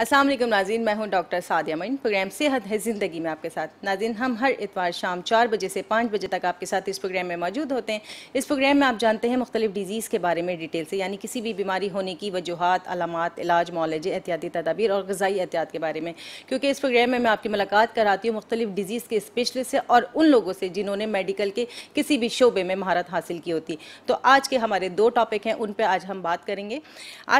अस्सलाम वालेकुम नाजीन मैं हूं डॉक्टर सादिया मईन प्रोग्राम सेहत है ज़िंदगी में आपके साथ नाजीन हम हर इतवार शाम चार बजे से पाँच बजे तक आपके साथ इस प्रोग्राम में मौजूद होते हैं इस प्रोग्राम में आप जानते हैं मुख्तलिफ डिजीज़ के बारे में डिटेल से यानी किसी भी बीमारी होने की वजूहत अलामत इलाज मौलजे एहतियाती तदाबीर और गजाई एहतियात के बारे में क्योंकि इस प्रोग्राम में मैं आपकी मुलाकात कराती हूँ मुख्तलिफ डिजीज़ के स्पेशलिस्ट से और उन लोगों से जिन्होंने मेडिकल के किसी भी शोबे में महारत हासिल की होती तो आज के हमारे दो टॉपिक हैं उन पर आज हम बात करेंगे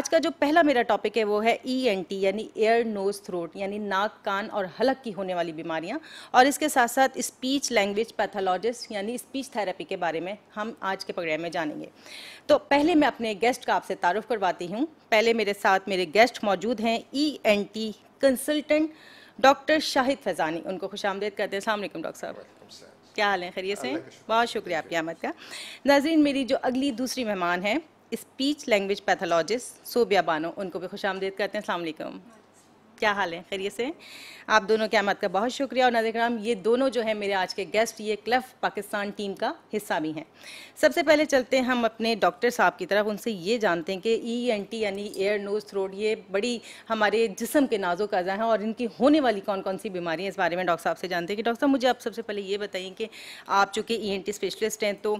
आज का जो पहला मेरा टॉपिक है वो है ई एन टी यानी एयर नोज थ्रोट यानी नाक कान और हलक की होने वाली बीमारियां और इसके साथ साथ स्पीच लैंग्वेज पैथोलॉजिस्ट यानी स्पीच थेरेपी के बारे में हम आज के प्रोग्राम में जानेंगे तो पहले मैं अपने गेस्ट का आपसे तारुफ करवाती हूँ पहले मेरे साथ मेरे गेस्ट मौजूद हैं E N T consultant doctor Shahid Faizani उनको खुश आमदेद करते हैं अलैक्म डॉक्टर साहब क्या हाल है खरीय से बहुत शुक्रिया आपकी आमद का नाजीन मेरी जो अगली दूसरी मेहमान है speech language pathologist Sobia Bano उनको भी खुश आमदेद करते हैं अलैक्म क्या हाल है खैरियत से आप दोनों के अहमद का बहुत शुक्रिया और राम ये दोनों जो है मेरे आज के गेस्ट ये क्लफ पाकिस्तान टीम का हिस्सा भी हैं सबसे पहले चलते हैं हम अपने डॉक्टर साहब की तरफ उनसे ये जानते हैं कि ई एन टी यानी एयर नोज थ्रोड ये बड़ी हमारे जिसम के नाजों का हैं और इनकी होने वाली कौन कौन सी बीमारियाँ इस बारे में डॉक्टर साहब से जानते हैं कि डॉक्टर साहब मुझे आप सबसे पहले ये बताइए कि आप चूँकि ई एन टी स्पेशलिस्ट हैं तो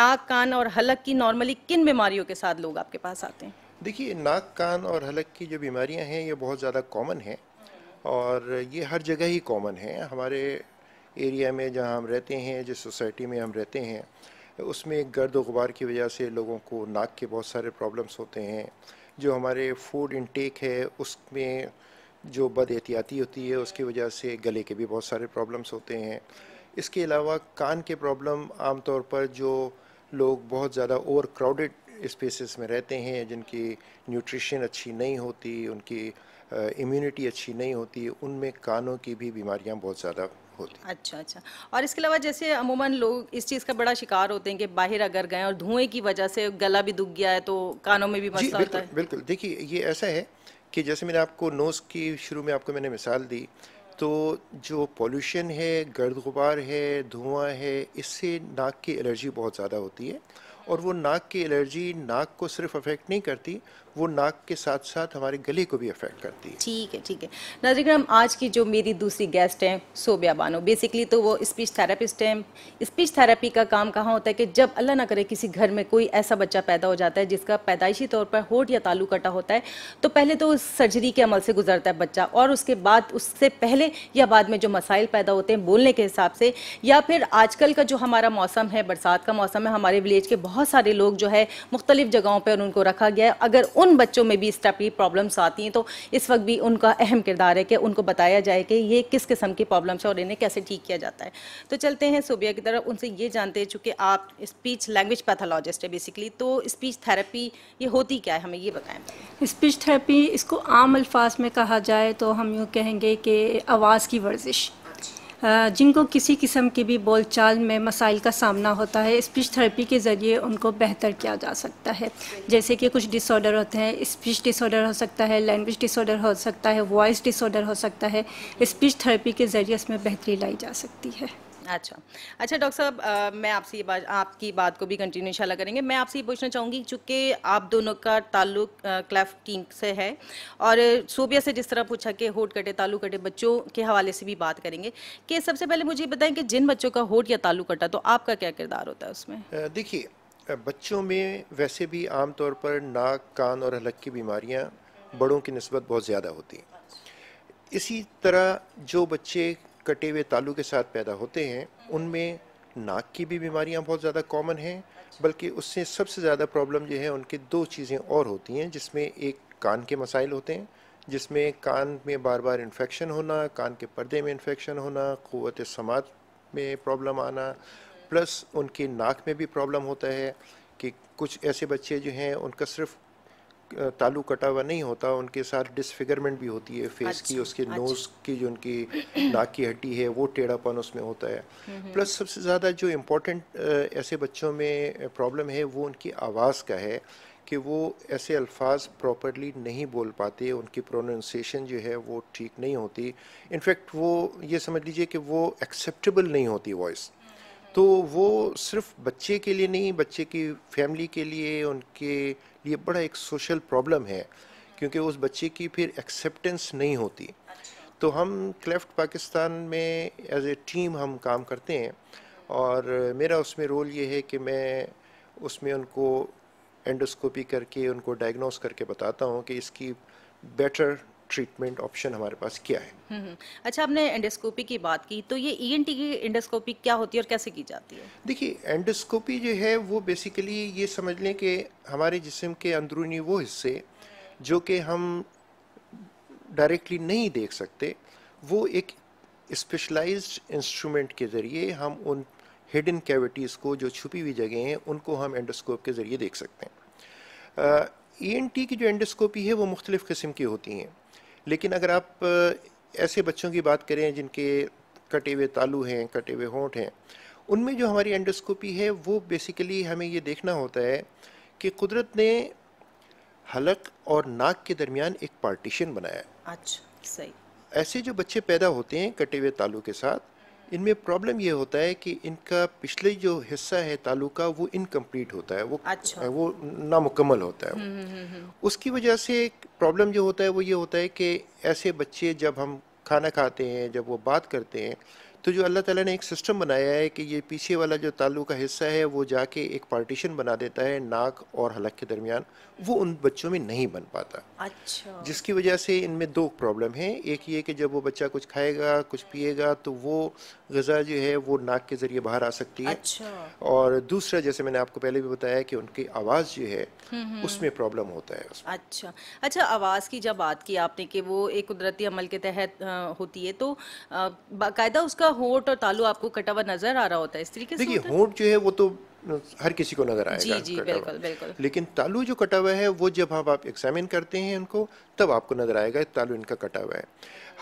नाक कान और हलक की नॉर्मली किन बीमारियों के साथ लोग आपके पास आते हैं देखिए नाक कान और हलक की जो बीमारियां हैं ये बहुत ज़्यादा कॉमन हैं और ये हर जगह ही कॉमन है हमारे एरिया में जहाँ हम रहते हैं जिस सोसाइटी में हम रहते हैं उसमें गर्द गुबार की वजह से लोगों को नाक के बहुत सारे प्रॉब्लम्स होते हैं जो हमारे फूड इनटेक है उसमें जो बद एहतियाती होती है उसकी वजह से गले के भी बहुत सारे प्रॉब्लम्स होते हैं इसके अलावा कान के प्रॉब्लम आमतौर पर जो लोग बहुत ज़्यादा ओवर क्राउडेड स्पेसेस में रहते हैं जिनकी न्यूट्रिशन अच्छी नहीं होती उनकी इम्यूनिटी अच्छी नहीं होती उनमें कानों की भी बीमारियां बहुत ज़्यादा होती अच्छा अच्छा और इसके अलावा जैसे अमूमन लोग इस चीज़ का बड़ा शिकार होते हैं कि बाहर अगर गए और धुएं की वजह से गला भी दुख गया है तो कानों में भी मसला होता है बिल्कुल देखिए ये ऐसा है कि जैसे मैंने आपको नोस की शुरू में आपको मैंने मिसाल दी तो जो पोल्यूशन है गर्द गुबार है धुआं है इससे नाक की एलर्जी बहुत ज़्यादा होती है और वो नाक की एलर्जी नाक को सिर्फ अफेक्ट नहीं करती वो नाक के साथ साथ हमारे गले को भी अफेक्ट करती है ठीक है ठीक है नाजरिकराम आज की जो मेरी दूसरी गेस्ट हैं सोबिया बानो बेसिकली तो वो स्पीच थेरापिस्ट हैं स्पीच थेरेपी का काम कहाँ होता है कि जब अल्लाह ना करे किसी घर में कोई ऐसा बच्चा पैदा हो जाता है जिसका पैदाइशी तौर पर होठ या तालू कटा होता है तो पहले तो उस सर्जरी के अमल से गुजरता है बच्चा और उसके बाद उससे पहले या बाद में जो मसाइल पैदा होते हैं बोलने के हिसाब से या फिर आजकल का जो हमारा मौसम है बरसात का मौसम है हमारे विलेज के बहुत सारे लोग जो है मुख्तलिफ जगहों पर उनको रखा गया है अगर उन उन बच्चों में भी इस टाइप की प्रॉब्लम्स आती हैं तो इस वक्त भी उनका अहम किरदार है कि उनको बताया जाए कि ये किस किस्म की प्रॉब्लम्स है और इन्हें कैसे ठीक किया जाता है तो चलते हैं सूबिया की तरफ उनसे ये जानते हैं चूँकि आप स्पीच लैंग्वेज पैथोलॉजिस्ट है बेसिकली तो स्पीच थेरेपी ये होती क्या है हमें ये बताएं स्पीच थेरेपी इसको आम अल्फाज में कहा जाए तो हम यूँ कहेंगे कि आवाज़ की वर्जिश जिनको किसी किस्म की भी बोलचाल में मसाइल का सामना होता है स्पीच थेरेपी के ज़रिए उनको बेहतर किया जा सकता है जैसे कि कुछ डिसऑर्डर होते हैं स्पीच डिसऑर्डर हो सकता है लैंग्वेज डिसऑर्डर हो सकता है वॉइस डिसऑर्डर हो सकता है स्पीच थेरेपी के ज़रिए इसमें बेहतरी लाई जा सकती है अच्छा अच्छा डॉक्टर साहब मैं आपसे ये बात आपकी बात को भी कंटिन्यू इंशाल्लाह करेंगे मैं आपसे ये पूछना चाहूँगी चूँकि आप दोनों का ताल्लुक क्लैफ टीम से है और सूबिया से जिस तरह पूछा कि होट कटे ताल्लुक कटे बच्चों के हवाले से भी बात करेंगे कि सबसे पहले मुझे बताएं कि जिन बच्चों का होट या ताल्लुक कटा तो आपका क्या किरदार होता है उसमें देखिए बच्चों में वैसे भी आम तौर पर नाक कान और हलक की बीमारियाँ बड़ों की नस्बत बहुत ज़्यादा होती हैं इसी तरह जो बच्चे कटे हुए तालू के साथ पैदा होते हैं उनमें नाक की भी बीमारियां बहुत ज़्यादा कॉमन हैं अच्छा। बल्कि उससे सबसे ज़्यादा प्रॉब्लम जो है उनकी दो चीज़ें और होती हैं जिसमें एक कान के मसाइल होते हैं जिसमें कान में बार बार इन्फेक्शन होना कान के पर्दे में इन्फेक्शन होना क़वत समात में प्रॉब्लम आना प्लस उनके नाक में भी प्रॉब्लम होता है कि कुछ ऐसे बच्चे जो हैं उनका सिर्फ तालू कटा हुआ नहीं होता उनके साथ डिसफिगरमेंट भी होती है फेस की अच्छा, उसके नोज़ अच्छा। की जो उनकी नाक की हड्डी है वो टेढ़ापन उसमें होता है प्लस हम्म, हम्म। सबसे ज़्यादा जो इम्पोर्टेंट ऐसे बच्चों में प्रॉब्लम है वो उनकी आवाज़ का है कि वो ऐसे अल्फाज प्रॉपरली नहीं बोल पाते उनकी प्रोनाउंसिएशन जो है वो ठीक नहीं होती इनफैक्ट वो ये समझ लीजिए कि वो एक्सेप्टेबल नहीं होती वॉइस तो वो सिर्फ बच्चे के लिए नहीं बच्चे की फैमिली के लिए उनके लिए बड़ा एक सोशल प्रॉब्लम है क्योंकि उस बच्चे की फिर एक्सेप्टेंस नहीं होती अच्छा। तो हम क्लेफ्ट पाकिस्तान में एज ए टीम हम काम करते हैं और मेरा उसमें रोल ये है कि मैं उसमें उनको एंडोस्कोपी करके उनको डायग्नोस करके बताता हूँ कि इसकी बेटर ट्रीटमेंट ऑप्शन हमारे पास क्या है हम्म, हम्म। अच्छा आपने एंडोस्कोपी की बात की तो ये टी e की एंडोस्कोपी क्या होती है और कैसे की जाती है देखिए एंडोस्कोपी जो है वो बेसिकली ये समझ लें कि हमारे जिसम के अंदरूनी वो हिस्से जो कि हम डायरेक्टली नहीं देख सकते वो एक स्पेशलाइज्ड इंस्ट्रूमेंट के ज़रिए हम उन हिडन कैविटीज़ को जो छुपी हुई जगह हैं उनको हम एंडोस्कोप के ज़रिए देख सकते हैं ई एन टी की जो एंडोस्कोपी है वो मुख्तलिफ़ किस्म की होती हैं लेकिन अगर आप ऐसे बच्चों की बात करें जिनके कटे हुए तालू हैं कटे हुए होंठ हैं उनमें जो हमारी एंडोस्कोपी है वो बेसिकली हमें ये देखना होता है कि कुदरत ने हलक और नाक के दरमियान एक पार्टीशन बनाया है अच्छा सही ऐसे जो बच्चे पैदा होते हैं कटे हुए तालू के साथ इनमें प्रॉब्लम ये होता है कि इनका पिछले जो हिस्सा है तालुका वो इनकम्प्लीट होता है वो अच्छा। वो नामुकम्मल होता है हुँ, हुँ, हुँ. उसकी वजह से प्रॉब्लम जो होता है वो ये होता है कि ऐसे बच्चे जब हम खाना खाते हैं जब वो बात करते हैं तो जो अल्लाह ताला ने एक सिस्टम बनाया है कि ये पीछे वाला जो तालु का हिस्सा है वो जाके एक पार्टीशन बना देता है नाक और हलक के दरमियान वो उन बच्चों में नहीं बन पाता अच्छा जिसकी वजह से इनमें दो प्रॉब्लम है एक ये कि जब वो बच्चा कुछ खाएगा कुछ पिएगा तो वो गज़ा जो है वो नाक के ज़रिए बाहर आ सकती है अच्छा। और दूसरा जैसे मैंने आपको पहले भी बताया कि उनकी आवाज़ जो है हम्म, हम्म। उसमें प्रॉब्लम होता है अच्छा अच्छा आवाज़ की जब बात की आपने कि वो एक कुदरती अमल के तहत होती है तो बाकायदा उसका होंठ और तालू आपको कटा हुआ नजर आ रहा होता है इस तरीके से देखिए होंठ जो है वो तो हर किसी को नजर आएगा जी जी बिल्कुल बिल्कुल लेकिन तालू जो कटा हुआ है वो जब हम आप एग्जामिन करते हैं उनको तब आपको नजर आएगा तालू इनका कटा हुआ है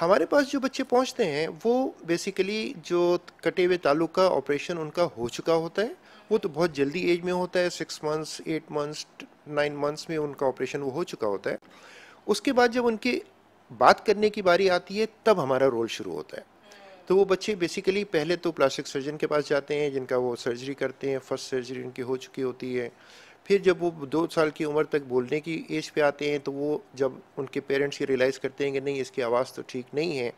हमारे पास जो बच्चे पहुंचते हैं वो बेसिकली जो कटे हुए तालू का ऑपरेशन उनका हो चुका होता है वो तो बहुत जल्दी एज में होता है six months eight months nine months में उनका ऑपरेशन वो हो चुका होता है उसके बाद जब उनकी बात करने की बारी आती है तब हमारा रोल शुरू होता है तो वो बच्चे बेसिकली पहले तो प्लास्टिक सर्जन के पास जाते हैं जिनका वो सर्जरी करते हैं फर्स्ट सर्जरी उनकी हो चुकी होती है फिर जब वो दो साल की उम्र तक बोलने की एज पे आते हैं तो वो जब उनके पेरेंट्स ये रियलाइज़ करते हैं कि नहीं इसकी आवाज़ तो ठीक नहीं है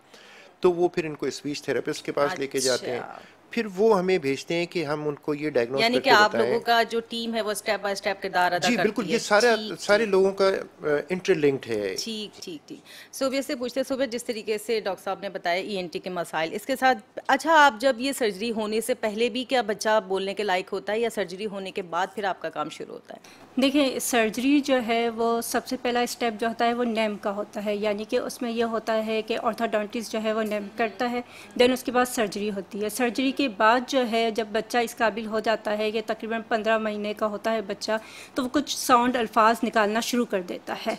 तो वो फिर इनको स्पीच थेरेपिस्ट के पास अच्छा। लेके जाते हैं फिर वो हमें भेजते हैं कि हम उनको ये डायग्नोस यानी कि आप लोगों का जो टीम है वो स्टेप बाय स्टेप किरदार अदा जी बिल्कुल ये सारे सारे लोगों का इंटरलिंक्ड है ठीक ठीक ठीक सोबिया से पूछते सोबिया जिस तरीके से डॉक्टर साहब ने बताया ईएनटी e के मसाइल इसके साथ अच्छा आप जब ये सर्जरी होने से पहले भी क्या बच्चा बोलने के लायक होता है या सर्जरी होने के बाद फिर आपका काम शुरू होता है देखिए सर्जरी जो है वो सबसे पहला स्टेप जो होता है वो नेम का होता है यानी कि उसमें यह होता है कि ऑर्थोडोंटिस्ट जो है वो नेम करता है देन उसके बाद सर्जरी होती है सर्जरी के बाद जो है जब बच्चा इस काबिल हो जाता है ये तकरीबन पंद्रह महीने का होता है बच्चा तो वो कुछ साउंड अल्फाज निकालना शुरू कर देता है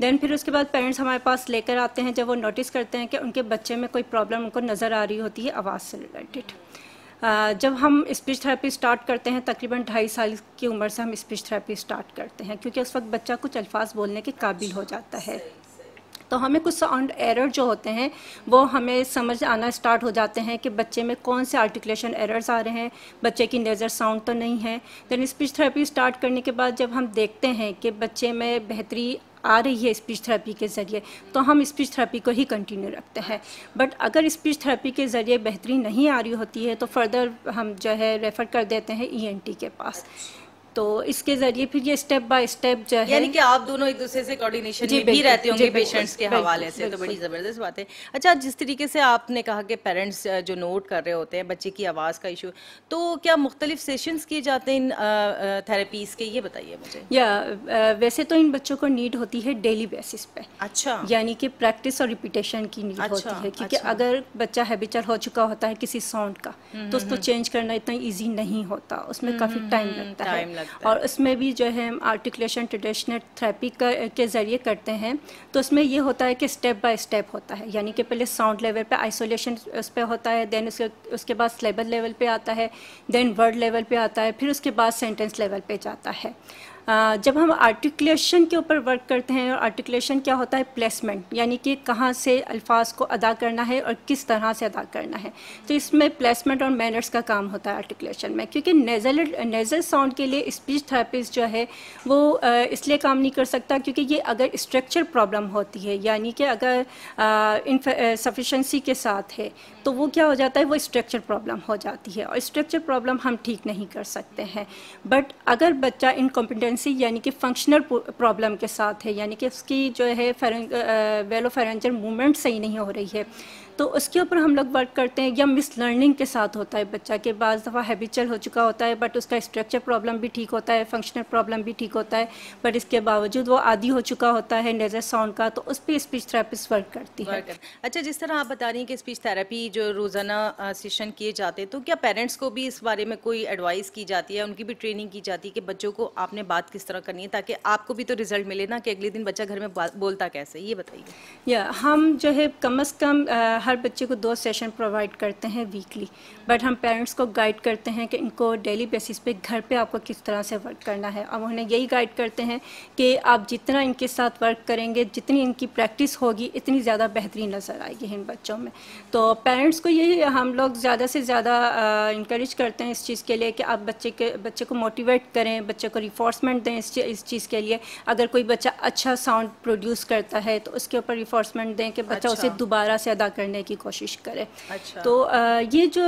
दैन फिर उसके बाद पेरेंट्स हमारे पास लेकर आते हैं जब वो नोटिस करते हैं कि उनके बच्चे में कोई प्रॉब्लम उनको नज़र आ रही होती है आवाज़ से रिलेटेड जब हम स्पीच थेरेपी स्टार्ट करते हैं तकरीबन ढाई साल की उम्र से हम स्पीच थेरेपी स्टार्ट करते हैं क्योंकि उस वक्त बच्चा कुछ अल्फाज बोलने के काबिल हो जाता है तो हमें कुछ साउंड एरर जो होते हैं वो हमें समझ आना स्टार्ट हो जाते हैं कि बच्चे में कौन से आर्टिकुलेशन एरर्स आ रहे हैं बच्चे की नेज़र साउंड तो नहीं है देन स्पीच थेरेपी स्टार्ट करने के बाद जब हम देखते हैं कि बच्चे में बेहतरी आ रही है स्पीच थेरेपी के ज़रिए तो हम स्पीच थेरेपी को ही कंटिन्यू रखते हैं बट अगर स्पीच थेरेपी के ज़रिए बेहतरी नहीं आ रही होती है तो फर्दर हम जो है रेफ़र कर देते हैं ई e के पास तो इसके जरिए फिर ये स्टेप बाय स्टेप जो है यानी कि आप दोनों एक दूसरे से कोऑर्डिनेशन में भी रहते होंगे पेशेंट्स के हवाले से तो बड़ी ज़बरदस्त बात है अच्छा जिस तरीके से आपने कहा कि पेरेंट्स जो नोट कर रहे होते हैं बच्चे की आवाज़ का इशू तो क्या मुख्तलिफ सेशंस किए जाते हैं इन थेरेपीज़ के ये बताइए मुझे या वैसे तो इन बच्चों को नीड होती है डेली बेसिस पे अच्छा यानी कि प्रैक्टिस और रिपीटेशन की नीड अच्छा, होती है क्योंकि अच्छा। अगर बच्चा हैबिचर हो चुका होता है किसी साउंड का हम्म, तो उसको चेंज हम्म, हम्म। करना इतना ईजी नहीं होता उसमें काफ़ी टाइम लगता है और उसमें भी जो है हम आर्टिकुलेशन ट्रेडिशनल थेरेपी के ज़रिए करते हैं तो उसमें ये होता है कि स्टेप बाय स्टेप होता है यानी कि पहले साउंड लेवल पे आइसोलेशन उस पर होता है देन उसके उसके बाद स्लेबल लेवल पे आता है देन वर्ड लेवल पे आता है फिर उसके बाद सेंटेंस लेवल पे जाता है जब हम आर्टिकुलेशन के ऊपर वर्क करते हैं और आर्टिकुलेशन क्या होता है प्लेसमेंट यानी कि कहाँ से अल्फाज को अदा करना है और किस तरह से अदा करना है तो इसमें प्लेसमेंट और मैनर्स का काम होता है आर्टिकुलेशन में क्योंकि नेजल नेजल साउंड के लिए स्पीच थेरेपिस्ट जो है वो इसलिए काम नहीं कर सकता क्योंकि ये अगर स्ट्रक्चर प्रॉब्लम होती है यानी कि अगर सफिशेंसी के साथ है तो वो क्या हो जाता है वो स्ट्रक्चर प्रॉब्लम हो जाती है और स्ट्रक्चर प्रॉब्लम हम ठीक नहीं कर सकते हैं बट अगर बच्चा इनकॉम्पिटेंस डिफिशेंसी यानी कि फंक्शनल प्रॉब्लम के साथ है यानी कि उसकी जो है वेलो फेरेंजर मूवमेंट सही नहीं हो रही है तो उसके ऊपर हम लोग वर्क करते हैं या मिस लर्निंग के साथ होता है बच्चा के बाद दफ़ा हैबिचुअल हो चुका होता है बट उसका स्ट्रक्चर प्रॉब्लम भी ठीक होता है फंक्शनल प्रॉब्लम भी ठीक होता है बट इसके बावजूद वो आदि हो चुका होता है नेजर साउंड का तो उस पर स्पीच थेरेपिस्ट वर्क करती है अच्छा जिस तरह आप बता रही हैं कि स्पीच थेरेपी जो रोज़ाना सेशन किए जाते हैं तो क्या पेरेंट्स को भी इस बारे में कोई एडवाइस की जाती है उनकी भी ट्रेनिंग की जाती है कि बच्चों को आपने बात किस तरह करनी है ताकि आपको भी तो रिजल्ट मिले ना कि अगले दिन बच्चा घर में बोलता कैसे ये बताइए या हम जो है कम अज़ कम हर बच्चे को दो सेशन प्रोवाइड करते हैं वीकली बट हम पेरेंट्स को गाइड करते हैं कि इनको डेली बेसिस पे घर पे आपको किस तरह से वर्क करना है और उन्हें यही गाइड करते हैं कि आप जितना इनके साथ वर्क करेंगे जितनी इनकी प्रैक्टिस होगी इतनी ज़्यादा बेहतरीन नज़र आएगी इन बच्चों में तो पेरेंट्स को यही हम लोग ज़्यादा से ज़्यादा इंक्रेज करते हैं इस चीज़ के लिए कि आप बच्चे के बच्चे को मोटिवेट करें बच्चे को रिफोर्समेंट दें इस चीज़ के लिए अगर कोई बच्चा अच्छा साउंड प्रोड्यूस करता है तो उसके ऊपर रिफोर्समेंट दें कि बच्चा अच्छा। उसे दोबारा से अदा करने करने की कोशिश करें अच्छा। तो ये जो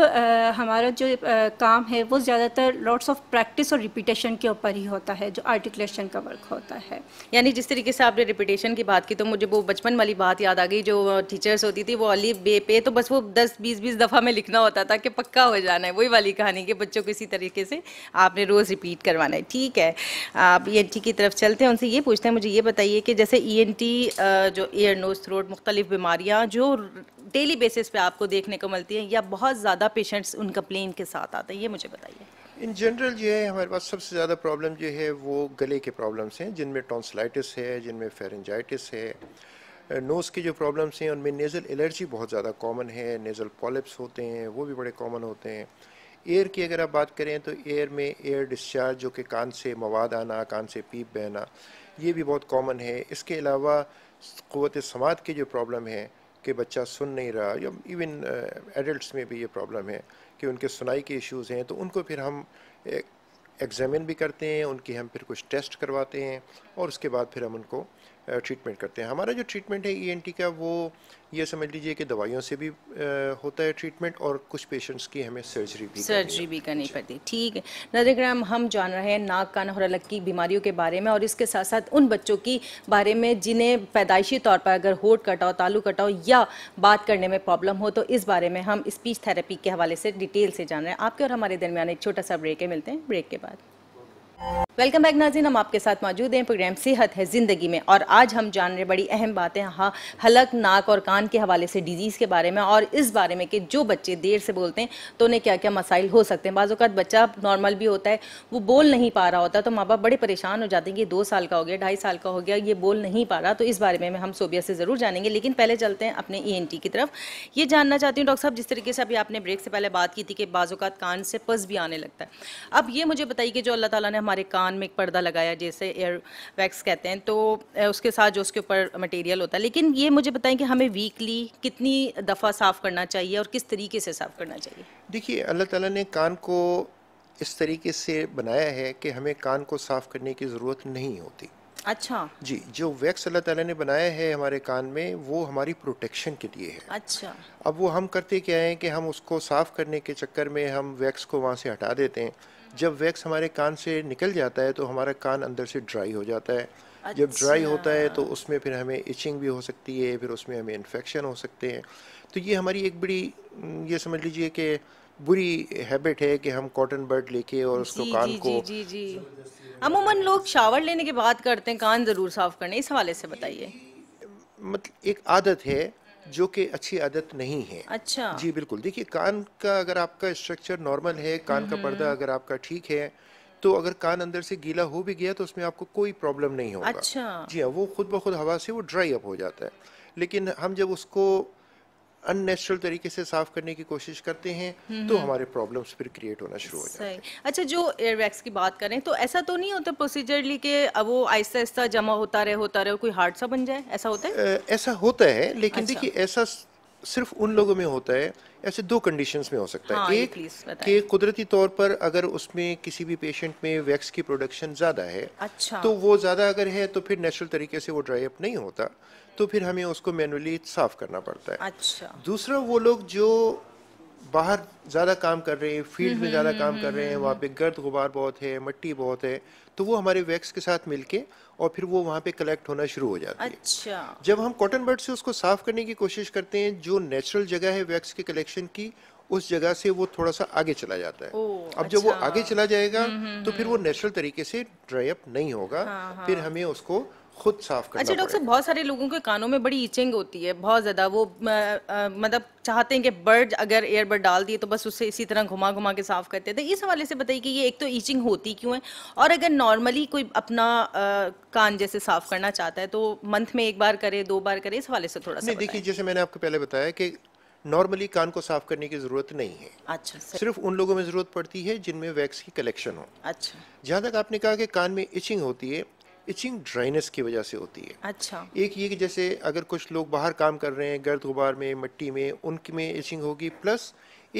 हमारा जो काम है वो ज़्यादातर लॉट्स ऑफ प्रैक्टिस और रिपीटेशन के ऊपर ही होता है जो आर्टिकुलेशन का वर्क होता है यानी जिस तरीके से आपने रिपीटेशन की बात की तो मुझे वो बचपन वाली बात याद आ गई जो टीचर्स होती थी वो अली बे पे तो बस वो दस बीस बीस दफ़ा में लिखना होता था कि पक्का हो जाना है वही वाली कहानी कि बच्चों को इसी तरीके से आपने रोज़ रिपीट करवाना है ठीक है आप ई e की तरफ चलते हैं उनसे ये पूछते हैं मुझे ये बताइए कि जैसे ई e जो ईयर नोज थ्रोट मुख्तलिफ बीमारियाँ जो डेली बेसिस पे आपको देखने को मिलती है या बहुत ज़्यादा पेशेंट्स उन कंप्लेन के साथ आते हैं ये मुझे बताइए इन जनरल जो है हमारे पास सबसे ज़्यादा प्रॉब्लम जो है वो गले के प्रॉब्लम्स हैं जिनमें टॉन्सलाइटिस है जिनमें फेरेंजाइटिस है नोज़ की जो प्रॉब्लम्स हैं उनमें नेज़ल एलर्जी बहुत ज़्यादा कॉमन है नेज़ल पॉलिप्स होते हैं वो भी बड़े कॉमन होते हैं एयर की अगर आप बात करें तो एयर में एयर डिस्चार्ज जो कि कान से मवाद आना कान से पीप बहना ये भी बहुत कॉमन है इसके अलावा क़वत समात की जो प्रॉब्लम है कि बच्चा सुन नहीं रहा या इवन एडल्ट uh, में भी ये प्रॉब्लम है कि उनके सुनाई के इश्यूज़ हैं तो उनको फिर हम एग्जामिन uh, भी करते हैं उनकी हम फिर कुछ टेस्ट करवाते हैं और उसके बाद फिर हम उनको ट्रीटमेंट करते हैं हमारा जो ट्रीटमेंट है ई e का वो ये समझ लीजिए कि दवाइयों से भी आ, होता है ट्रीटमेंट और कुछ पेशेंट्स की हमें सर्जरी भी सर्जरी भी करनी पड़ती ठीक है ग्राम हम जान रहे हैं नाक कान और अलग की बीमारियों के बारे में और इसके साथ साथ उन बच्चों की बारे में जिन्हें पैदाइशी तौर पर अगर होट कटाओ तालू कटाओ या बात करने में प्रॉब्लम हो तो इस बारे में हम स्पीच थेरेपी के हवाले से डिटेल से जान रहे हैं आपके और हमारे दरमियान एक छोटा सा ब्रेक है मिलते हैं ब्रेक के बाद वेलकम बैक नाजिन हम आपके साथ मौजूद हैं प्रोग्राम सेहत है ज़िंदगी में और आज हम जान रहे बड़ी अहम बातें हाँ हलक नाक और कान के हवाले से डिजीज़ के बारे में और इस बारे में कि जो बच्चे देर से बोलते हैं तो उन्हें क्या क्या मसाइल हो सकते हैं बाज़ात बच्चा नॉर्मल भी होता है वो बोल नहीं पा रहा होता तो माँ बाप बड़े परेशान हो जाते हैं कि दो साल का हो गया ढाई साल का हो गया ये बोल नहीं पा रहा तो इस बारे में हम सोबिया से ज़रूर जानेंगे लेकिन पहले चलते हैं अपने ई e की तरफ ये जानना चाहती हूँ डॉक्टर साहब जिस तरीके से अभी आपने ब्रेक से पहले बात की थी कि बाज़ात कान से पस भी आने लगता है अब ये मुझे बताइए कि जो अल्लाह तला ने हमारे कान में एक पर्दा लगाया जैसे एयर वैक्स कहते हैं तो उसके साथ जो उसके ऊपर मटेरियल होता है लेकिन ये मुझे बताएं कि हमें वीकली कितनी दफ़ा साफ़ करना चाहिए और किस तरीके से साफ़ करना चाहिए देखिए अल्लाह ताला ने कान को इस तरीके से बनाया है कि हमें कान को साफ़ करने की ज़रूरत नहीं होती अच्छा जी जो वैक्स अल्लाह ताला ने बनाया है हमारे कान में वो हमारी प्रोटेक्शन के लिए है अच्छा अब वो हम करते क्या है कि हम उसको साफ़ करने के चक्कर में हम वैक्स को वहाँ से हटा देते हैं जब वैक्स हमारे कान से निकल जाता है तो हमारा कान अंदर से ड्राई हो जाता है अच्छा। जब ड्राई होता है तो उसमें फिर हमें इचिंग भी हो सकती है फिर उसमें हमें इन्फेक्शन हो सकते हैं तो ये हमारी एक बड़ी ये समझ लीजिए कि बुरी हैबिट है कि हम कॉटन बर्ड लेके और उसको जी, कान जी, को जी जी जी अमूमन लोग शावर लेने के बाद करते हैं कान ज़रूर साफ़ करने इस हवाले से बताइए मतलब एक आदत है जो कि अच्छी आदत नहीं है अच्छा जी बिल्कुल देखिए कान का अगर आपका स्ट्रक्चर नॉर्मल है कान का पर्दा हम्म। अगर आपका ठीक है तो अगर कान अंदर से गीला हो भी गया तो उसमें आपको कोई प्रॉब्लम नहीं होगा अच्छा जी हाँ वो खुद ब खुद हवा से वो ड्राई अप हो जाता है लेकिन हम जब उसको अननेचुरल तरीके से साफ करने की कोशिश करते हैं तो हमारे प्रॉब्लम्स फिर क्रिएट होना शुरू हो जाते हैं अच्छा जो एयरवैक्स की बात करें तो ऐसा तो नहीं होता प्रोसीजरली के वो आहिस्ता आहिस्ता जमा होता रहे होता रहे कोई हार्ड सा बन जाए ऐसा होता है ऐसा होता है लेकिन अच्छा। देखिए ऐसा सिर्फ उन लोगों में होता है ऐसे दो कंडीशंस में हो सकता हाँ, है एक कि कुदरती तौर पर अगर उसमें किसी भी पेशेंट में वैक्स की प्रोडक्शन ज़्यादा है अच्छा तो वो ज़्यादा अगर है तो फिर नेचुरल तरीके से वो ड्राई अप नहीं होता तो फिर हमें उसको मैनुअली साफ करना पड़ता है अच्छा दूसरा वो लोग जो बाहर ज़्यादा काम कर रहे हैं फील्ड में हम्म, ज़्यादा हम्म, काम हम्म, कर रहे हैं वहाँ पे गर्द गुबार बहुत है मट्टी बहुत है तो वो हमारे वैक्स के साथ मिलके और फिर वो वहाँ पे कलेक्ट होना शुरू हो जाती अच्छा। है जब हम कॉटन बर्ड से उसको साफ करने की कोशिश करते हैं जो नेचुरल जगह है वैक्स के कलेक्शन की उस जगह से वो थोड़ा सा आगे चला जाता है ओ, अब अच्छा। जब वो अच्छा। आगे चला जाएगा हम्म, हम्म, तो फिर हम्म। वो नेचुरल तरीके से ड्राई अप नहीं होगा हाँ, हाँ। फिर हमें उसको खुद साफ करना अच्छा डॉक्टर साहब बहुत सारे लोगों के कानों में बड़ी इचिंग होती है बहुत ज़्यादा वो मतलब चाहते हैं कि बर्ड अगर एयरबर्ड डाल दिए तो बस उससे इसी तरह घुमा घुमा के साफ करते थे तो इस हवाले से बताइए कि ये एक तो ईचिंग होती क्यों है और अगर नॉर्मली कोई अपना आ, कान जैसे साफ करना चाहता है तो मंथ में एक बार करे दो बार करे इस हवाले से थोड़ा सा देखिए जैसे मैंने आपको पहले बताया कि नॉर्मली कान को साफ करने की ज़रूरत नहीं है अच्छा सिर्फ उन लोगों में ज़रूरत पड़ती है जिनमें वैक्स की कलेक्शन हो अच्छा जहाँ तक आपने कहा कि कान में इचिंग होती है इचिंग ड्राइनेस की वजह से होती है अच्छा एक ये कि जैसे अगर कुछ लोग बाहर काम कर रहे हैं गर्द गुबार में मिट्टी में उनकी में इचिंग होगी प्लस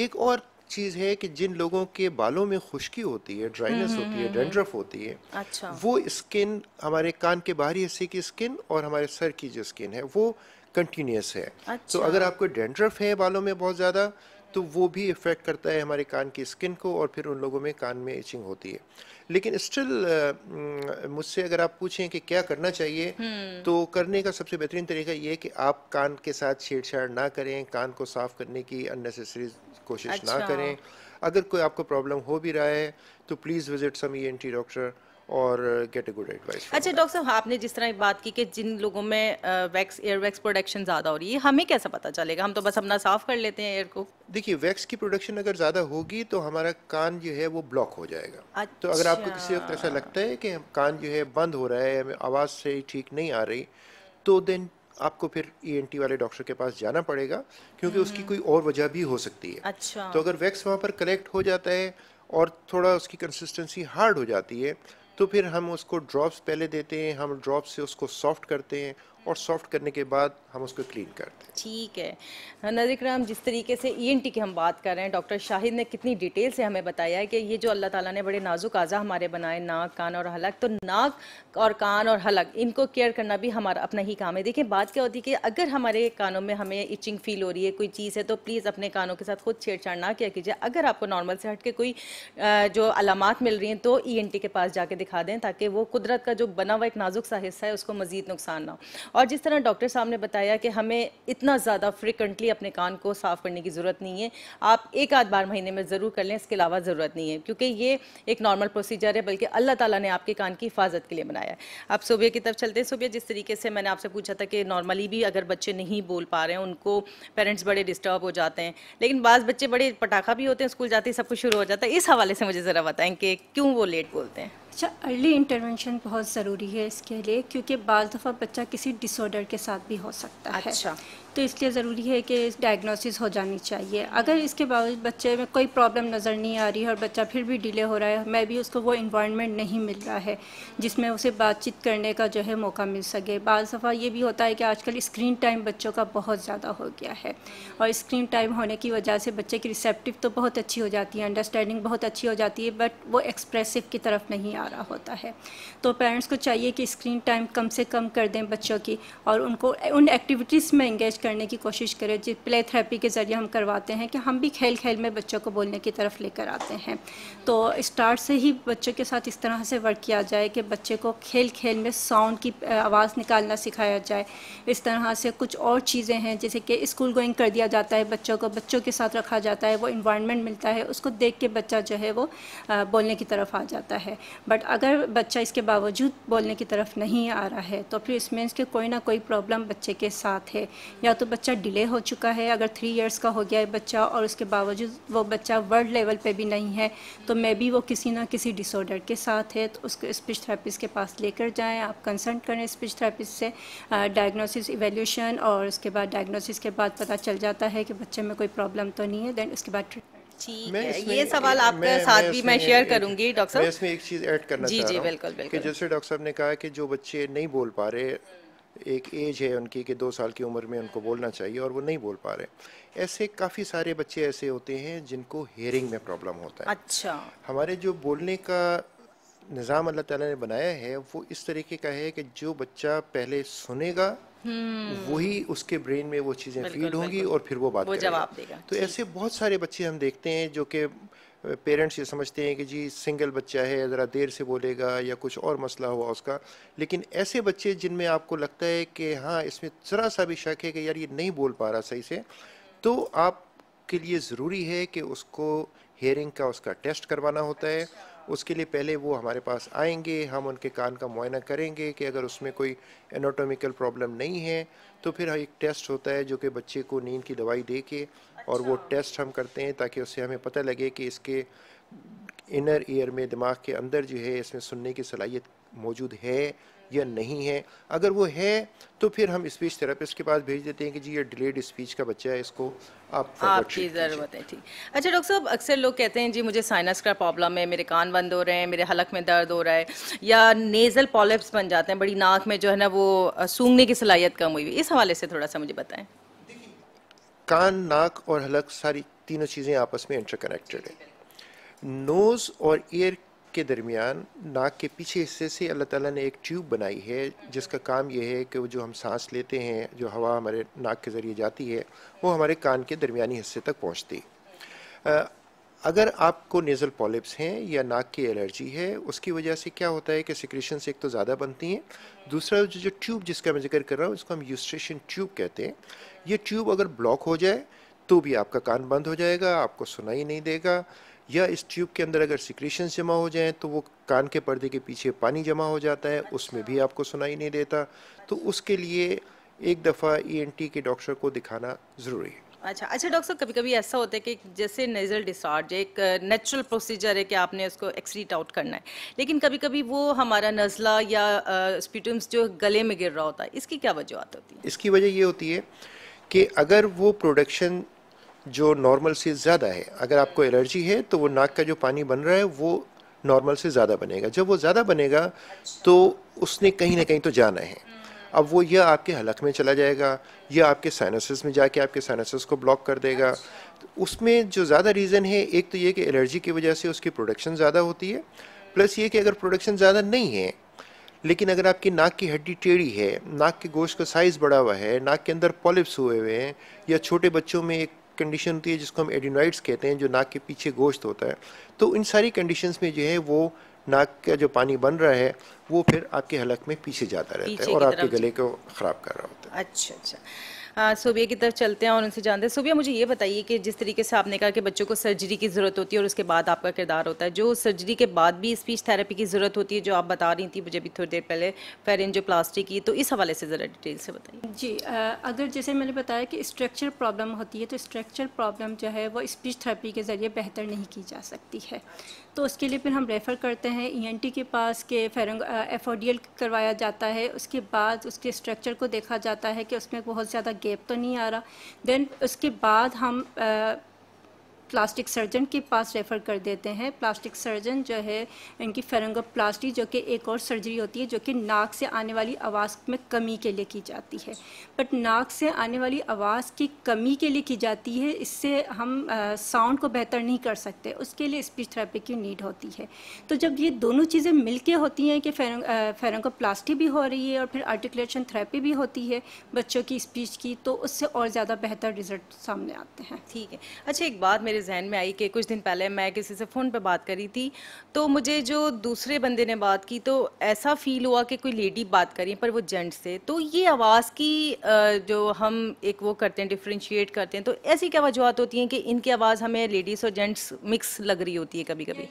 एक और चीज है कि जिन लोगों के बालों में खुश्की होती है ड्राइनेस हम्म, होती है हम्म, हम्म। डेंड्रफ होती है अच्छा वो स्किन हमारे कान के बाहरी हिस्से की स्किन और हमारे सर की जो स्किन है वो कंटिन्यूस है अच्छा। तो अगर आपको डेंड्रफ है बालों में बहुत ज़्यादा तो वो भी इफ़ेक्ट करता है हमारे कान की स्किन को और फिर उन लोगों में कान में इचिंग होती है लेकिन स्टिल मुझसे अगर आप पूछें कि क्या करना चाहिए हम्म। तो करने का सबसे बेहतरीन तरीका ये है कि आप कान के साथ छेड़छाड़ ना करें कान को साफ करने की अननेसेसरी कोशिश अच्छा। ना करें अगर कोई आपको प्रॉब्लम हो भी रहा है तो please visit some E doctor और गेट ए गुड एडवाइस अच्छा डॉक्टर साहब आपने जिस तरह बात की कि जिन लोगों में वैक्स एयर वैक्स प्रोडक्शन ज़्यादा हो रही है हमें कैसा पता चलेगा हम तो बस अपना साफ कर लेते हैं एयर को देखिए वैक्स की प्रोडक्शन अगर ज़्यादा होगी तो हमारा कान जो है वो ब्लॉक हो जाएगा अच्छा। तो अगर आपको अच्छा। किसी वक्त ऐसा लगता है कि कान जो है बंद हो रहा है आवाज़ से ठीक नहीं आ रही तो देन आपको फिर ई e वाले डॉक्टर के पास जाना पड़ेगा क्योंकि हम्म। उसकी कोई और वजह भी हो सकती है अच्छा तो अगर वैक्स वहाँ पर कलेक्ट हो जाता है और थोड़ा उसकी कंसिस्टेंसी हार्ड हो जाती है तो फिर हम उसको ड्रॉप्स पहले देते हैं हम ड्रॉप से उसको सॉफ्ट करते हैं और सॉफ्ट करने के बाद हम उसको क्लीन करते हैं ठीक है हाँ, नजर राम जिस तरीके से ईएनटी e की हम बात कर रहे हैं डॉक्टर शाहिद ने कितनी डिटेल से हमें बताया है कि ये जो अल्लाह ताला ने बड़े नाजुक आज़ा हमारे बनाए नाक कान और हलक तो नाक और कान और हलक इनको केयर करना भी हमारा अपना ही काम है देखिए बात क्या होती है कि अगर हमारे कानों में हमें इचिंग फील हो रही है कोई चीज़ है तो प्लीज़ अपने कानों के साथ खुद छेड़छाड़ ना किया कीजिए अगर आपको नॉर्मल से हट के कोई जो अलामत मिल रही हैं तो ई e के पास जाके दिखा दें ताकि वो कुदरत का जो बना हुआ एक नाजुक सा हिस्सा है उसको मज़ीद नुकसान ना हो और जिस तरह डॉक्टर साहब ने बताया कि हमें इतना ज़्यादा फ्रिक्वेंटली अपने कान को साफ़ करने की ज़रूरत नहीं है आप एक आध बार महीने में ज़रूर कर लें इसके अलावा ज़रूरत नहीं है क्योंकि ये एक नॉर्मल प्रोसीजर है बल्कि अल्लाह ताला ने आपके कान की हिफाजत के लिए बनाया है अब सुबह की तरफ चलते हैं सुबह जिस तरीके से मैंने आपसे पूछा था कि नॉर्मली भी अगर बच्चे नहीं बोल पा रहे हैं उनको पेरेंट्स बड़े डिस्टर्ब हो जाते हैं लेकिन बाज़ बच्चे बड़े पटाखा भी होते हैं स्कूल जाते सब कुछ शुरू हो जाता है इस हवाले से मुझे ज़रा बताएँ कि क्यों वो लेट बोलते हैं अच्छा अर्ली इंटरवेंशन बहुत ज़रूरी है इसके लिए क्योंकि बाज़ दफ़ा बच्चा किसी डिसऑर्डर के साथ भी हो सकता अच्छा। है तो इसलिए ज़रूरी है कि डायग्नोसिस हो जानी चाहिए अगर इसके बावजूद बच्चे में कोई प्रॉब्लम नज़र नहीं आ रही है और बच्चा फिर भी डिले हो रहा है मैं भी उसको वो इन्वायरमेंट नहीं मिल रहा है जिसमें उसे बातचीत करने का जो है मौका मिल सके बाल दफ़ा ये भी होता है कि आजकल स्क्रीन टाइम बच्चों का बहुत ज़्यादा हो गया है और स्क्रीन टाइम होने की वजह से बच्चे की रिसेप्टिव तो बहुत अच्छी हो जाती है अंडरस्टैंडिंग बहुत अच्छी हो जाती है बट वो एक्सप्रेसिव की तरफ नहीं आ रहा होता है तो पेरेंट्स को चाहिए कि स्क्रीन टाइम कम से कम कर दें बच्चों की और उनको उन एक्टिविटीज़ में इंगेज कर करने की कोशिश करें जिस प्ले थेरेपी के ज़रिए हम करवाते हैं कि हम भी खेल खेल में बच्चों को बोलने की तरफ लेकर आते हैं तो स्टार्ट से ही बच्चों के साथ इस तरह से वर्क किया जाए कि बच्चे को खेल खेल में साउंड की आवाज़ निकालना सिखाया जाए इस तरह से कुछ और चीज़ें हैं जैसे कि स्कूल गोइंग कर दिया जाता है बच्चों को बच्चों के साथ रखा जाता है वो इन्वायरमेंट मिलता है उसको देख के बच्चा जो है वो बोलने की तरफ आ जाता है बट अगर बच्चा इसके बावजूद बोलने की तरफ नहीं आ रहा है तो फिर इसमें इसके कोई ना कोई प्रॉब्लम बच्चे के साथ है या या तो बच्चा डिले हो चुका है अगर थ्री इयर्स का हो गया है बच्चा और उसके बावजूद वो बच्चा वर्ल्ड लेवल पे भी नहीं है तो मे भी वो किसी ना किसी डिसऑर्डर के साथ है तो उसको स्पीच थेरेपिस्ट के पास लेकर जाएं आप कंसल्ट करें स्पीच थेरेपिस्ट से डायग्नोसिस इवेल्यूशन और उसके बाद डायग्नोसिस के बाद पता चल जाता है कि बच्चे में कोई प्रॉब्लम तो नहीं है देन उसके बाद ये सवाल आपके साथ भी मैं शेयर करूंगी डॉक्टर साहब मैं इसमें एक चीज़ ऐड करना जी जी जैसे डॉक्टर साहब ने कहा कि जो बच्चे नहीं बोल पा रहे एक एज है उनकी कि दो साल की उम्र में उनको बोलना चाहिए और वो नहीं बोल पा रहे ऐसे काफ़ी सारे बच्चे ऐसे होते हैं जिनको हेयरिंग में प्रॉब्लम होता है अच्छा हमारे जो बोलने का निज़ाम अल्लाह ताला ने बनाया है वो इस तरीके का है कि जो बच्चा पहले सुनेगा हम्म। वही उसके ब्रेन में वो चीज़ें फीड होंगी और फिर वो बात वो जवाब देगा तो ऐसे बहुत सारे बच्चे हम देखते हैं जो कि पेरेंट्स ये समझते हैं कि जी सिंगल बच्चा है ज़रा देर से बोलेगा या कुछ और मसला हुआ उसका लेकिन ऐसे बच्चे जिनमें आपको लगता है कि हाँ इसमें ज़रा सा भी शक है कि यार ये नहीं बोल पा रहा सही से तो आप के लिए ज़रूरी है कि उसको हेयरिंग का उसका टेस्ट करवाना होता है उसके लिए पहले वो हमारे पास आएंगे हम उनके कान का मुआयना करेंगे कि अगर उसमें कोई एनाटोमिकल प्रॉब्लम नहीं है तो फिर एक टेस्ट होता है जो कि बच्चे को नींद की दवाई दे के और वो टेस्ट हम करते हैं ताकि उससे हमें पता लगे कि इसके इनर ईयर में दिमाग के अंदर जो है इसमें सुनने की सलाहियत मौजूद है या नहीं है अगर वो है तो फिर हम स्पीच थेरेपिस्ट के पास भेज देते हैं कि जी ये डिलेड स्पीच का बच्चा है इसको आप आपकी ज़रूरत है ठीक अच्छा डॉक्टर साहब अक्सर लोग कहते हैं जी मुझे साइनस का प्रॉब्लम है मेरे कान बंद हो रहे हैं मेरे हलक में दर्द हो रहा है या नेज़ल पॉलिप्स बन जाते हैं बड़ी नाक में जो है ना वो सूंघने की सलाहियत कम हुई इस हवाले से थोड़ा सा मुझे बताएं कान नाक और हलक सारी तीनों चीज़ें आपस में इंटरकनेक्टेड है नोज़ और ईयर के दरमियान नाक के पीछे हिस्से से अल्लाह ताला ने एक ट्यूब बनाई है जिसका काम यह है कि वो जो हम सांस लेते हैं जो हवा हमारे नाक के ज़रिए जाती है वो हमारे कान के दरमियानी हिस्से तक पहुँचती अगर आपको नेज़ल पॉलिप्स हैं या नाक की एलर्जी है उसकी वजह से क्या होता है कि सिक्रेशन से एक तो ज़्यादा बनती हैं दूसरा जो जो ट्यूब जिसका मैं जिक्र कर रहा हूँ उसको हम यूस्ट्रेशन ट्यूब कहते हैं ये ट्यूब अगर ब्लॉक हो जाए तो भी आपका कान बंद हो जाएगा आपको सुनाई नहीं देगा या इस ट्यूब के अंदर अगर सिक्रीशन जमा हो जाए तो वो कान के पर्दे के पीछे पानी जमा हो जाता है उसमें भी आपको सुनाई नहीं देता तो उसके लिए एक दफ़ा ई e के डॉक्टर को दिखाना ज़रूरी है अच्छा अच्छा डॉक्टर साहब कभी कभी ऐसा होता है कि जैसे नेजल डिसऑर्ड एक नेचुरल प्रोसीजर है कि आपने उसको एक्सरीट आउट करना है लेकिन कभी कभी वो हमारा नज़ला या स्पीटम्स जो गले में गिर रहा होता है इसकी क्या वजूहत होती है इसकी वजह ये होती है कि अगर वो प्रोडक्शन जो नॉर्मल से ज़्यादा है अगर आपको एलर्जी है तो वो नाक का जो पानी बन रहा है वो नॉर्मल से ज़्यादा बनेगा जब वो ज़्यादा बनेगा तो उसने कहीं ना कहीं तो जाना है अब वो यह आपके हलक में चला जाएगा या आपके साइनसिस में जाके आपके साइनसिस को ब्लॉक कर देगा तो उसमें जो ज़्यादा रीज़न है एक तो ये कि एलर्जी की वजह से उसकी प्रोडक्शन ज़्यादा होती है प्लस ये कि अगर प्रोडक्शन ज़्यादा नहीं है लेकिन अगर आपकी नाक की हड्डी टेढ़ी है नाक के गोश्त का साइज़ बढ़ा हुआ है नाक के अंदर पॉलिप्स हुए हुए हैं या छोटे बच्चों में एक कंडीशन होती है जिसको हम एडिनॉइड्स कहते हैं जो नाक के पीछे गोश्त होता है तो इन सारी कंडीशंस में जो है वो नाक का जो पानी बन रहा है वो फिर आपके हलक में पीछे जाता रहता है और आपके गले को ख़राब कर रहा होता है अच्छा अच्छा सुबह की तरफ चलते हैं और उनसे जानते हैं सोबिया मुझे ये बताइए कि जिस तरीके से आपने कहा कि बच्चों को सर्जरी की ज़रूरत होती है और उसके बाद आपका किरदार होता है जो सर्जरी के बाद भी स्पीच थेरेपी की ज़रूरत होती है जो आप बता रही थी मुझे भी थोड़ी देर पहले फेरिन जो प्लास्टिक की तो इस हवाले से ज़रा डिटेल से बताइए जी आ, अगर जैसे मैंने बताया कि स्ट्रक्चर प्रॉब्लम होती है तो स्ट्रक्चर प्रॉब्लम जो है वो स्पीच थेरेपी के ज़रिए बेहतर नहीं की जा सकती है तो उसके लिए फिर हम रेफ़र करते हैं ई e के पास के फेरंग एफ करवाया जाता है उसके बाद उसके स्ट्रक्चर को देखा जाता है कि उसमें बहुत ज़्यादा एस्केप तो नहीं आ रहा देन उसके बाद हम प्लास्टिक सर्जन के पास रेफ़र कर देते हैं प्लास्टिक सर्जन जो है इनकी फेरंगोप्लास्टी जो कि एक और सर्जरी होती है जो कि नाक से आने वाली आवाज़ में कमी के लिए की जाती है बट नाक से आने वाली आवाज़ की कमी के लिए की जाती है इससे हम साउंड को बेहतर नहीं कर सकते उसके लिए स्पीच थेरेपी की नीड होती है तो जब ये दोनों चीज़ें मिल होती हैं कि फेरंगोप्लास्टी भी हो रही है और फिर आर्टिकुलेशन थेरेपी भी होती है बच्चों की स्पीच की तो उससे और ज़्यादा बेहतर रिजल्ट सामने आते हैं ठीक है अच्छा एक बात मेरे मेरे जहन में आई कि कुछ दिन पहले मैं किसी से फ़ोन पे बात करी थी तो मुझे जो दूसरे बंदे ने बात की तो ऐसा फील हुआ कि कोई लेडी बात करी पर वो जेंट से तो ये आवाज़ की जो हम एक वो करते हैं डिफ्रेंशिएट करते हैं तो ऐसी क्या वजूहत होती हैं कि इनकी आवाज़ हमें लेडीज़ और जेंट्स मिक्स लग रही होती है कभी कभी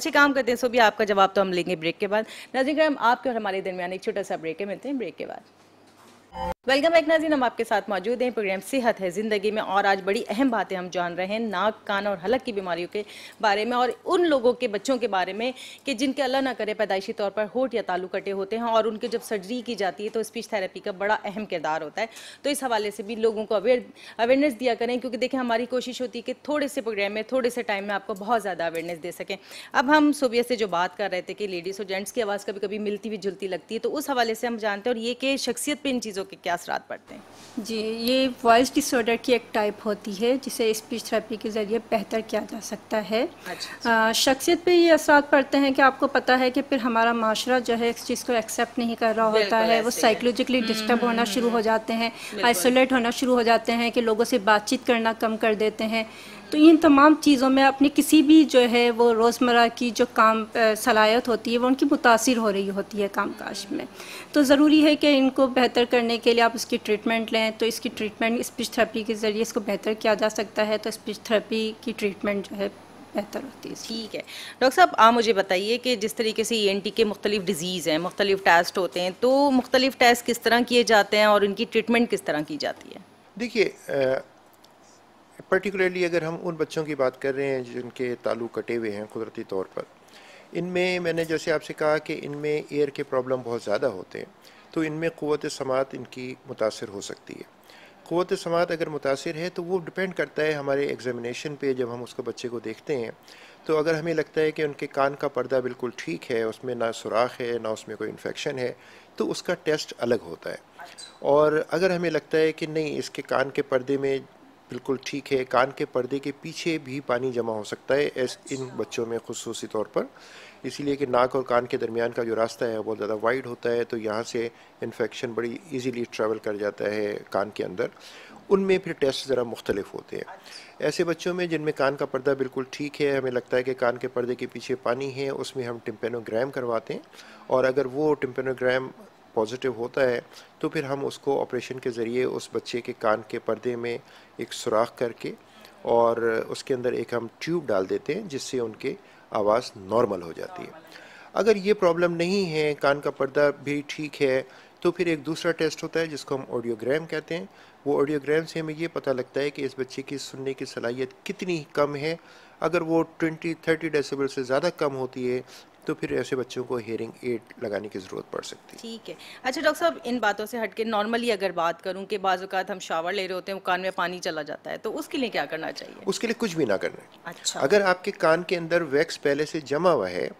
अच्छे काम करते हैं सो भी आपका जवाब तो हम लेंगे ब्रेक के बाद नजर आपके और हमारे दरमियान एक छोटा सा ब्रेक है मिलते हैं ब्रेक के बाद वेलकम बैक नाजीन हम आपके साथ मौजूद हैं प्रोग्राम सेहत है ज़िंदगी में और आज बड़ी अहम बातें हम जान रहे हैं नाक कान और हलक की बीमारियों के बारे में और उन लोगों के बच्चों के बारे में कि जिनके अल्लाह ना करे पैदाइशी तौर पर होठ या तालू कटे होते हैं और उनके जब सर्जरी की जाती है तो स्पीच थेरेपी का बड़ा अहम किरदार होता है तो इस हवाले से भी लोगों को अवेयर अवेयरनेस दिया करें क्योंकि देखें हमारी कोशिश होती है कि थोड़े से प्रोग्राम में थोड़े से टाइम में आपको बहुत ज़्यादा अवेयरनेस दे सकें अब हम सुबह से जो बात कर रहे थे कि लेडीज़ और जेंट्स की आवाज़ कभी कभी मिलती हुई जुलती लगती है तो उस हवाले से हम जानते हैं और ये कि शख्सियत पर इन चीज़ों के क्या असरा पड़ते हैं जी ये वॉइस डिसऑर्डर की एक टाइप होती है जिसे स्पीच थेरेपी के ज़रिए बेहतर किया जा सकता है अच्छा, शख्सियत पे ये असरा पड़ते हैं कि आपको पता है कि फिर हमारा माशरा जो है इस चीज़ को एक्सेप्ट नहीं कर रहा होता है वो साइकोलॉजिकली डिस्टर्ब हम्म, हम्म, होना हम्म, शुरू हो जाते हैं आइसोलेट होना शुरू हो जाते हैं कि लोगों से बातचीत करना कम कर देते हैं तो इन तमाम चीज़ों में अपनी किसी भी जो है वो रोज़मर्रा की जो काम सलाहियत होती है वो उनकी मुतासर हो रही होती है काम काज में तो ज़रूरी है कि इनको बेहतर करने के लिए आप उसकी ट्रीटमेंट लें तो इसकी ट्रीटमेंट स्पीच थेरेपी के ज़रिए इसको बेहतर किया जा सकता है तो स्पीच थेरेपी की ट्रीटमेंट जो है बेहतर होती है ठीक है डॉक्टर साहब आप मुझे बताइए कि जिस तरीके से ई एन टी के मुख्तलिफ डिजीज़ हैं मुख्तलिफ टेस्ट होते हैं तो मुख्तलिफ टेस्ट किस तरह किए जाते हैं और इनकी ट्रीटमेंट किस तरह की जाती है देखिए पर्टिकुलरली अगर हम उन बच्चों की बात कर रहे हैं जिनके तालू कटे हुए हैं कुदरती तौर पर इनमें मैंने जैसे आपसे कहा कि इनमें एयर के प्रॉब्लम बहुत ज़्यादा होते हैं तो इनमें क़वत समात इनकी मुतासर हो सकती है क़वत समात अगर मुतासर है तो वो डिपेंड करता है हमारे एग्जामिनेशन पे जब हम उसको बच्चे को देखते हैं तो अगर हमें लगता है कि उनके कान का पर्दा बिल्कुल ठीक है उसमें ना सुराख है ना उसमें कोई इन्फेक्शन है तो उसका टेस्ट अलग होता है अच्छा। और अगर हमें लगता है कि नहीं इसके कान के पर्दे में बिल्कुल ठीक है कान के पर्दे के पीछे भी पानी जमा हो सकता है ऐस इन बच्चों में खसूस तौर पर इसीलिए कि नाक और कान के दरमियान का जो रास्ता है बहुत ज़्यादा वाइड होता है तो यहाँ से इन्फेक्शन बड़ी इजीली ट्रैवल कर जाता है कान के अंदर उनमें फिर टेस्ट ज़रा मुख्तलिफ होते हैं ऐसे बच्चों में जिनमें कान का पर्दा बिल्कुल ठीक है हमें लगता है कि कान के पर्दे के पीछे पानी है उसमें हम टिम्पेनोग्राम करवाते हैं और अगर वो टिम्पेनोग्राम पॉजिटिव होता है तो फिर हम उसको ऑपरेशन के ज़रिए उस बच्चे के कान के पर्दे में एक सुराख करके और उसके अंदर एक हम ट्यूब डाल देते हैं जिससे उनके आवाज़ नॉर्मल हो जाती है अगर ये प्रॉब्लम नहीं है कान का पर्दा भी ठीक है तो फिर एक दूसरा टेस्ट होता है जिसको हम ऑडियोग्राम कहते हैं वो ऑडियोग्राम से हमें ये पता लगता है कि इस बच्चे की सुनने की सलाहियत कितनी कम है अगर वो 20 30 डेसिबल से ज़्यादा कम होती है तो फिर ऐसे बच्चों को हेयरिंग एड लगाने की ज़रूरत पड़ सकती है ठीक है अच्छा डॉक्टर साहब इन बातों से हट के नॉर्मली अगर बात करूँ कि बाज़ात हम शावर ले रहे होते हैं कान में पानी चला जाता है तो उसके लिए क्या करना चाहिए उसके लिए कुछ भी ना करना है अच्छा अगर आपके कान के अंदर वैक्स पहले से जमा हुआ है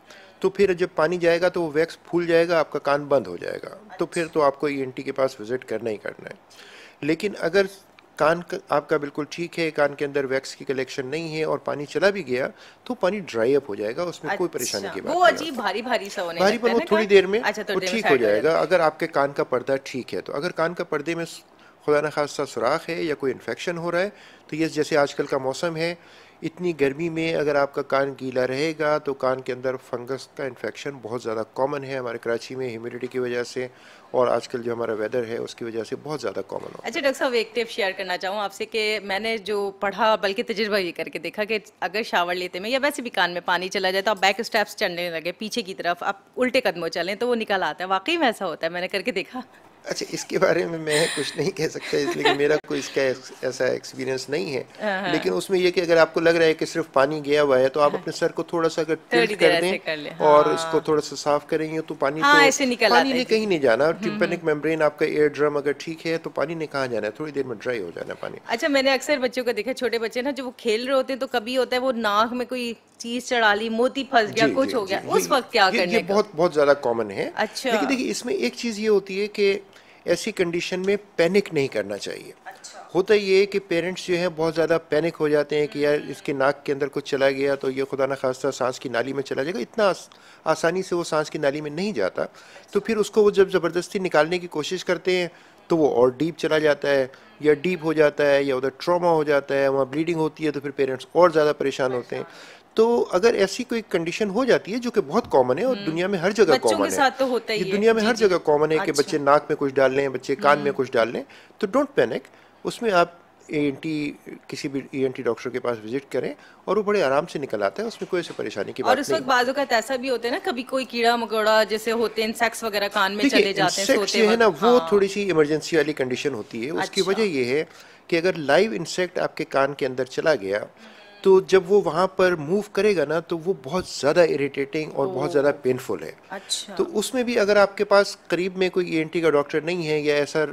तो फिर जब पानी जाएगा तो वो वैक्स फूल जाएगा आपका कान बंद हो जाएगा तो अच्छा। तो फिर तो आपको ई e के पास विजिट करना ही करना है लेकिन अगर कान का, आपका बिल्कुल ठीक है कान के अंदर वैक्स की कलेक्शन नहीं है और पानी चला भी गया तो पानी ड्राई अप हो जाएगा उसमें अच्छा, कोई परेशानी की बात वो अजीब भारी भारी सा होने पर वो थोड़ी देर में अच्छा, तो वो ठीक हो जाएगा अगर आपके कान का पर्दा ठीक है तो अगर कान का पर्दे में खुदा न खासा सुराख है या कोई इन्फेक्शन हो रहा है तो ये जैसे आजकल का मौसम है इतनी गर्मी में अगर आपका कान गीला रहेगा तो कान के अंदर फंगस का इन्फेक्शन बहुत ज़्यादा कॉमन है हमारे कराची में ह्यूमिडिटी की वजह से और आजकल जो हमारा वेदर है उसकी वजह से बहुत ज़्यादा कॉमन हो अच्छा डॉक्टर साहब एक टिप शेयर करना चाहूँ आपसे कि मैंने जो पढ़ा बल्कि तजर्बा ये करके देखा कि अगर शावर लेते में या वैसे भी कान में पानी चला जाए तो आप बैक स्टेप्स चढ़ने लगे पीछे की तरफ आप उल्टे कदमों चलें तो वो निकल आता है वाकई में ऐसा होता है मैंने करके देखा अच्छा इसके बारे में मैं कुछ नहीं कह सकता इसलिए मेरा कोई इसका ऐसा एक्सपीरियंस नहीं है हाँ, हाँ। लेकिन उसमें यह कि अगर आपको लग रहा है कि सिर्फ पानी गया हुआ है तो आप हाँ। अपने सर को थोड़ा सा अगर टिल्ट कर दें कर हाँ। और इसको थोड़ा सा साफ करेंगे तो पानी हाँ, तो, ऐसे निकल पानी ने कहीं नहीं जाना हम्म, हम्म। टिम्पेनिक मेम्ब्रेन आपका एयर ड्रम अगर ठीक है तो पानी ने कहा जाना है थोड़ी देर में ड्राई हो जाना पानी अच्छा मैंने अक्सर बच्चों को देखा छोटे बच्चे ना जो वो खेल रहे होते हैं तो कभी होता है वो नाक में कोई चीज चढ़ा ली मोती फंस गया कुछ हो गया उस वक्त क्या करना ये बहुत बहुत ज्यादा कॉमन है अच्छा देखिए इसमें एक चीज ये होती है की ऐसी कंडीशन में पैनिक नहीं करना चाहिए अच्छा। होता ये है कि पेरेंट्स जो हैं बहुत ज़्यादा पैनिक हो जाते हैं कि यार हम्म। इसके नाक के अंदर कुछ चला गया तो ये खुदा ना खास्ता सांस की नाली में चला जाएगा इतना आस, आसानी से वो सांस की नाली में नहीं जाता तो फिर उसको वो जब ज़बरदस्ती निकालने की कोशिश करते हैं तो वो और डीप चला जाता है या डीप हो जाता है या उधर ट्रॉमा हो जाता है वहाँ ब्लीडिंग होती है तो फिर पेरेंट्स और ज़्यादा परेशान होते हैं तो अगर ऐसी कोई कंडीशन हो जाती है जो कि बहुत कॉमन है और हम्म। दुनिया में हर जगह कॉमन है तो होता ही दुनिया में हर जगह कॉमन है कि अच्छा। बच्चे नाक में कुछ डाल लें बच्चे कान में हम्म। कुछ डाल लें तो डोंट पैनिक उसमें आप ए किसी भी ए डॉक्टर के पास विजिट करें और वो बड़े आराम से निकल आता है उसमें कोई ऐसी परेशानी की बात और उस वक्त बाजू का तो ऐसा भी होता है ना कभी कोई कीड़ा मकोड़ा जैसे होते हैं इंसेक्ट्स वगैरह कान में चले जाते हैं सोते है ना वो हाँ। थोड़ी सी इमरजेंसी वाली कंडीशन होती है उसकी अच्छा। वजह यह है कि अगर लाइव इंसेक्ट आपके कान के अंदर चला गया तो जब वो वहाँ पर मूव करेगा ना तो वो बहुत ज़्यादा इरिटेटिंग और बहुत ज़्यादा पेनफुल है अच्छा। तो उसमें भी अगर आपके पास करीब में कोई ई e का डॉक्टर नहीं है या ऐसा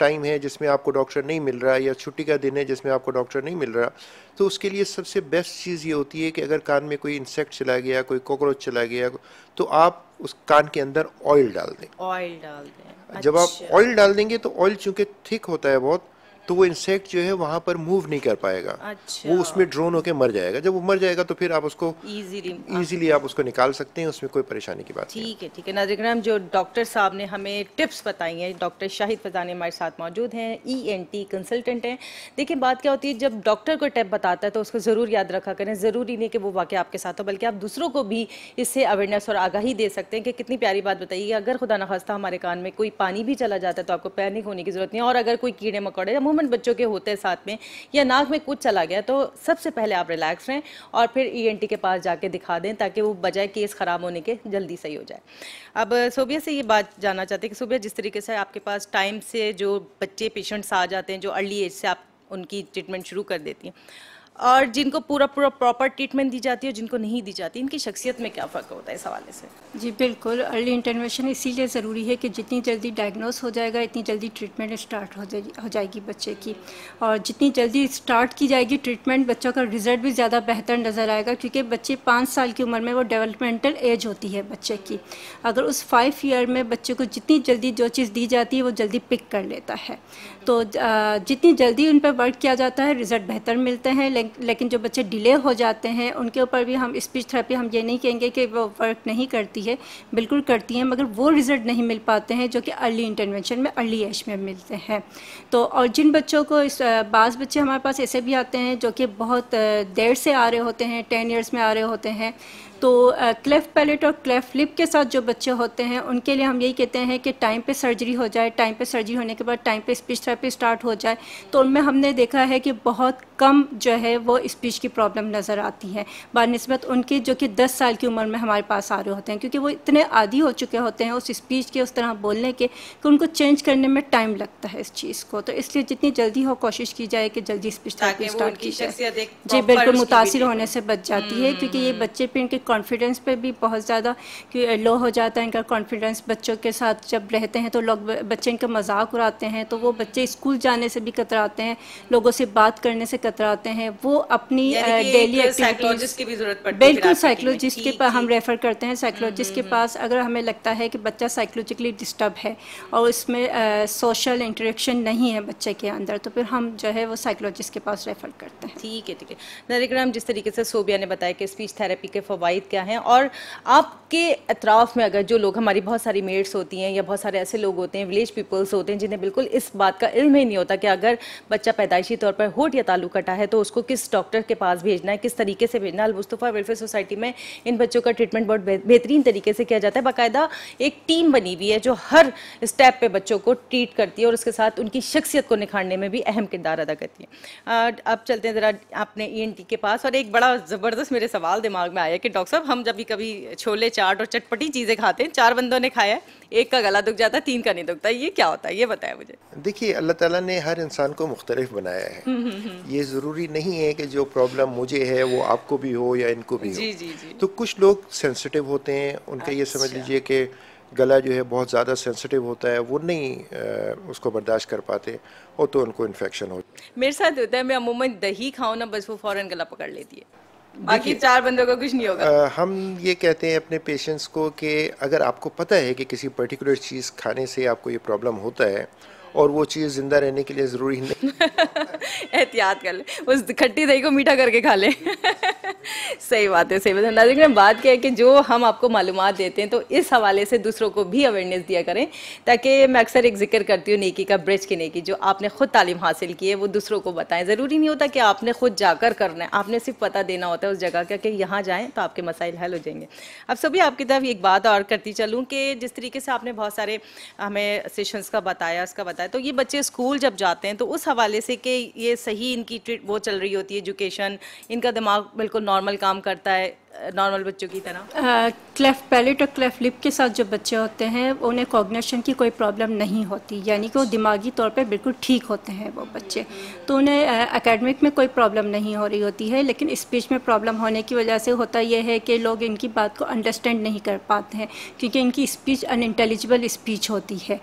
टाइम है जिसमें आपको डॉक्टर नहीं मिल रहा या छुट्टी का दिन है जिसमें आपको डॉक्टर नहीं मिल रहा तो उसके लिए सबसे बेस्ट चीज़ ये होती है कि अगर कान में कोई इंसेक्ट चला गया कोई कॉकरोच चला गया तो आप उस कान के अंदर ऑयल डाल दें ऑयल डाल दें जब आप ऑयल अच्छा। डाल देंगे तो ऑयल चूंकि थिक होता है बहुत तो वो इंसेक्ट जो है वहाँ पर मूव नहीं कर पाएगा अच्छा। वो उसमें ड्रोन होकर मर जाएगा जब वो मर जाएगा तो फिर आप उसको इजीली आप उसको निकाल सकते हैं उसमें कोई परेशानी की बात ठीक है ठीक है नाजराम जो डॉक्टर साहब ने हमें टिप्स बताई हैं डॉक्टर शाहिद फजानी हमारे साथ मौजूद हैं ई एन टी कंसल्टेंट हैं देखिए बात क्या होती है जब डॉक्टर को टिप बताता है तो उसको ज़रूर याद रखा करें ज़रूरी नहीं कि वो वाक्य आपके साथ हो बल्कि आप दूसरों को भी इससे अवेयरनेस और आगाही दे सकते हैं कि कितनी प्यारी बात बताइए अगर खुदा नखास्ता हमारे कान में कोई पानी भी चला जाता है तो आपको पैनिक होने की ज़रूरत नहीं और अगर कोई कीड़े मकोड़े अमूमन बच्चों के होते हैं साथ में या नाक में कुछ चला गया तो सबसे पहले आप रिलैक्स रहें और फिर ई e के पास जाके दिखा दें ताकि वो बजाय केस ख़राब होने के जल्दी सही हो जाए अब सोबिया से ये बात जानना चाहते हैं कि सोबिया जिस तरीके से आपके पास टाइम से जो बच्चे पेशेंट्स आ जाते हैं जो अर्ली एज से आप उनकी ट्रीटमेंट शुरू कर देती हैं और जिनको पूरा पूरा प्रॉपर ट्रीटमेंट दी जाती है और जिनको नहीं दी जाती इनकी शख्सियत में क्या फ़र्क होता है इस हवाले से जी बिल्कुल अर्ली इंटरवेंशन इसीलिए ज़रूरी है कि जितनी जल्दी डायग्नोस हो जाएगा इतनी जल्दी ट्रीटमेंट स्टार्ट हो जाएगी हो जाएगी बच्चे की और जितनी जल्दी स्टार्ट की जाएगी ट्रीटमेंट बच्चों का रिज़ल्ट भी ज़्यादा बेहतर नज़र आएगा क्योंकि बच्चे पाँच साल की उम्र में वो डेवलपमेंटल एज होती है बच्चे की अगर उस फाइव ईयर में बच्चे को जितनी जल्दी जो चीज़ दी जाती है वो जल्दी पिक कर लेता है तो जितनी जल्दी उन पर वर्क किया जाता है रिज़ल्ट बेहतर मिलते हैं लेकिन जो बच्चे डिले हो जाते हैं उनके ऊपर भी हम स्पीच थेरेपी हम ये नहीं कहेंगे कि वो वर्क नहीं करती है बिल्कुल करती है मगर वो रिज़ल्ट नहीं मिल पाते हैं जो कि अर्ली इंटरवेंशन में अर्ली एज में मिलते हैं तो और जिन बच्चों को इस बाज़ बच्चे हमारे पास ऐसे भी आते हैं जो कि बहुत देर से आ रहे होते हैं टेन ईयर्स में आ रहे होते हैं तो क्लेफ पैलेट और क्लेफ लिप के साथ जो बच्चे होते हैं उनके लिए हम यही कहते हैं कि टाइम पे सर्जरी हो जाए टाइम पे सर्जरी होने के बाद टाइम पे स्पीच थेरेपी स्टार्ट हो जाए तो उनमें हमने देखा है कि बहुत कम जो है वो स्पीच की प्रॉब्लम नज़र आती है बनस्बत उनके जो कि दस साल की उम्र में हमारे पास आ रहे होते हैं क्योंकि वो इतने आदि हो चुके होते हैं उस स्पीच के उस तरह बोलने के कि उनको चेंज करने में टाइम लगता है इस चीज़ को तो इसलिए जितनी जल्दी हो कोशिश की जाए कि जल्दी स्पीच थेरेपी स्टार्ट की जाए जी बिल्कुल मुतासर होने से बच जाती है क्योंकि ये हम्म। बच्चे पर इनके कॉन्फिडेंस पर भी बहुत ज़्यादा लो हो जाता है इनका कॉन्फिडेंस बच्चों के साथ जब रहते हैं तो लोग बच्चे इनका मजाक उड़ाते हैं तो वो बच्चे स्कूल जाने से भी कतराते हैं लोगों से बात करने से कतराते हैं वो अपनी डेली एक्टिविटीज की भी जरूरत पड़ती है बिल्कुल साइकोलॉजिस्ट के पास हम रेफर करते हैं साइकोलॉजिस्ट के हम्म, हम्म, पास हम्म। अगर हमें लगता है कि बच्चा साइकोलॉजिकली डिस्टर्ब है और उसमें सोशल इंटरेक्शन नहीं है बच्चे के अंदर तो फिर हम जो है वो साइकोलॉजिस्ट के पास रेफर करते हैं ठीक है ठीक है नरिग्राम जिस तरीके से सोबिया ने बताया कि स्पीच थेरेपी के फ़वाद क्या हैं और आपके अतराफ़ में अगर जो लोग हमारी बहुत सारी मेड्स होती हैं या बहुत सारे ऐसे लोग होते हैं विलेज पीपल्स होते हैं जिन्हें बिल्कुल इस बात का इल्म ही नहीं होता कि अगर बच्चा पैदाइशी तौर पर होट या तालू कटा है तो उसको किस डॉक्टर के पास भेजना है किस तरीके से भेजना है अलमुस्तफ़ा वेलफेयर सोसाइटी में इन बच्चों का ट्रीटमेंट बहुत बेहतरीन तरीके से किया जाता है बाकायदा एक टीम बनी हुई है जो हर स्टेप पर बच्चों को ट्रीट करती है और उसके साथ उनकी शख्सियत को निखारने में भी अहम किरदार अदा करती है अब चलते हैं ज़रा आपने ई e के पास और एक बड़ा ज़बरदस्त मेरे सवाल दिमाग में आया कि डॉक्टर साहब हम जब भी कभी छोले चाट और चटपटी चीज़ें खाते हैं चार बंदों ने खाया है एक का गला दुख जाता है तीन का नहीं दुखता ये क्या होता है ये बताया मुझे देखिए अल्लाह ताला ने हर इंसान को मुख्तलिफ बनाया है हम्म, हम्म, हम्म। ये ज़रूरी नहीं है कि जो प्रॉब्लम मुझे है वो आपको भी हो या इनको भी जी, हो जी, जी। तो कुछ लोग सेंसिटिव होते हैं उनका ये समझ अच्छा। लीजिए कि गला जो है बहुत ज़्यादा सेंसिटिव होता है वो नहीं आ, उसको बर्दाश्त कर पाते और तो उनको इन्फेक्शन हो मेरे साथ होता है मैं अमूमन दही खाऊँ ना बस वो फ़ौरन गला पकड़ लेती है बाकी चार बंदों का कुछ नहीं होगा आ, हम ये कहते हैं अपने पेशेंट्स को कि अगर आपको पता है कि किसी पर्टिकुलर चीज़ खाने से आपको ये प्रॉब्लम होता है और वो चीज़ ज़िंदा रहने के लिए ज़रूरी नहीं एहतियात कर ले उस खट्टी दही को मीठा करके खा ले सही बात है सही बात है नाजिक बात क्या है कि जो हम आपको मालूम देते हैं तो इस हवाले से दूसरों को भी अवेयरनेस दिया करें ताकि मैं अक्सर एक जिक्र करती हूँ नेकी का ब्रिज की नेकी जो आपने ख़ुद तालीम हासिल की है वो दूसरों को बताएं ज़रूरी नहीं होता कि आपने ख़ुद जाकर करना है आपने सिर्फ पता देना होता है उस जगह का कि यहाँ जाएँ तो आपके मसाइल हल हो जाएंगे अब सभी आपकी तरफ एक बात और करती चलूँ कि जिस तरीके से आपने बहुत सारे हमें सेशंस का बताया उसका जाता है तो ये बच्चे स्कूल जब जाते हैं तो उस हवाले से कि ये सही इनकी ट्रीट वो चल रही होती है एजुकेशन इनका दिमाग बिल्कुल नॉर्मल काम करता है नॉर्मल बच्चों की तरह क्लेफ्ट पैलेट और क्लेफ्ट लिप के साथ जो बच्चे होते हैं उन्हें कॉग्नेशन की कोई प्रॉब्लम नहीं होती यानी कि वो दिमागी तौर पे बिल्कुल ठीक होते हैं वो बच्चे तो उन्हें एकेडमिक में कोई प्रॉब्लम नहीं हो रही होती है लेकिन स्पीच में प्रॉब्लम होने की वजह से होता यह है कि लोग इनकी बात को अंडरस्टैंड नहीं कर पाते हैं क्योंकि इनकी स्पीच अनइंटेलिजिबल स्पीच होती है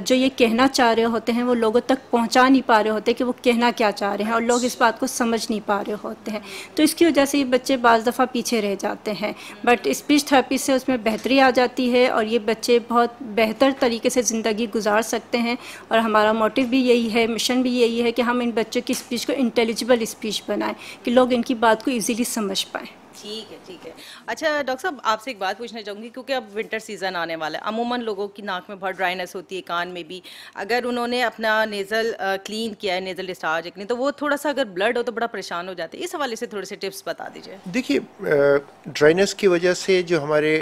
जो ये कहना चाह रहे होते हैं वो लोगों तक पहुँचा नहीं पा रहे होते कि वो कहना क्या चाह रहे हैं और लोग इस बात को समझ नहीं पा रहे होते हैं तो इसकी वजह से ये बच्चे बज़ दफ़ा पीछे पीछे रह जाते हैं बट स्पीच थेरेपी से उसमें बेहतरी आ जाती है और ये बच्चे बहुत बेहतर तरीके से ज़िंदगी गुजार सकते हैं और हमारा मोटिव भी यही है मिशन भी यही है कि हम इन बच्चों की स्पीच को इंटेलिजिबल स्पीच बनाएं कि लोग इनकी बात को ईजिली समझ पाएँ ठीक है ठीक है अच्छा डॉक्टर साहब आपसे एक बात पूछना चाहूँगी क्योंकि अब विंटर सीज़न आने वाला है अमूमन लोगों की नाक में बहुत ड्राइनेस होती है कान में भी अगर उन्होंने अपना नेज़ल क्लीन किया है नेज़ल डिस्चार्ज एक तो वो थोड़ा सा अगर ब्लड हो तो बड़ा परेशान हो जाता है इस हवाले से थोड़े से टिप्स बता दीजिए देखिए ड्राइनेस की वजह से जो हमारे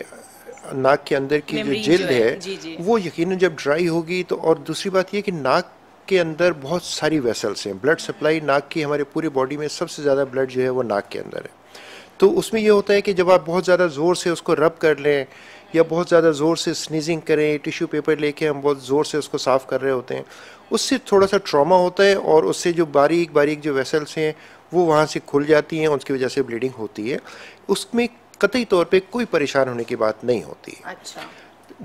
नाक के अंदर की जो जेल है जी जी। वो यकीन जब ड्राई होगी तो और दूसरी बात ये कि नाक के अंदर बहुत सारी वेसल्स हैं ब्लड सप्लाई नाक की हमारे पूरे बॉडी में सबसे ज़्यादा ब्लड जो है वो नाक के अंदर है तो उसमें यह होता है कि जब आप बहुत ज़्यादा ज़ोर से उसको रब कर लें या बहुत ज़्यादा ज़ोर से स्नीजिंग करें टिश्यू पेपर लेके हम बहुत ज़ोर से उसको साफ़ कर रहे होते हैं उससे थोड़ा सा ट्रॉमा होता है और उससे जो बारीक बारीक जो वेसल्स हैं वो वहाँ से खुल जाती हैं उसकी वजह से ब्लीडिंग होती है उसमें कतई तौर पे कोई परेशान होने की बात नहीं होती अच्छा